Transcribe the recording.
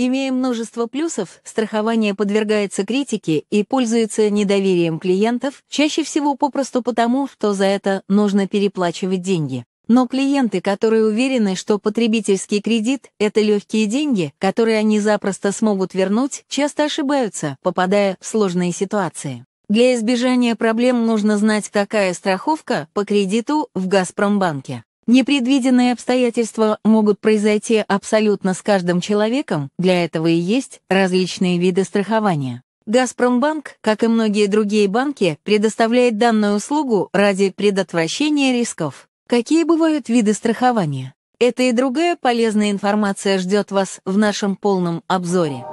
Имея множество плюсов, страхование подвергается критике и пользуется недоверием клиентов, чаще всего попросту потому, что за это нужно переплачивать деньги. Но клиенты, которые уверены, что потребительский кредит – это легкие деньги, которые они запросто смогут вернуть, часто ошибаются, попадая в сложные ситуации. Для избежания проблем нужно знать, какая страховка по кредиту в «Газпромбанке». Непредвиденные обстоятельства могут произойти абсолютно с каждым человеком, для этого и есть различные виды страхования. Газпромбанк, как и многие другие банки, предоставляет данную услугу ради предотвращения рисков. Какие бывают виды страхования? Это и другая полезная информация ждет вас в нашем полном обзоре.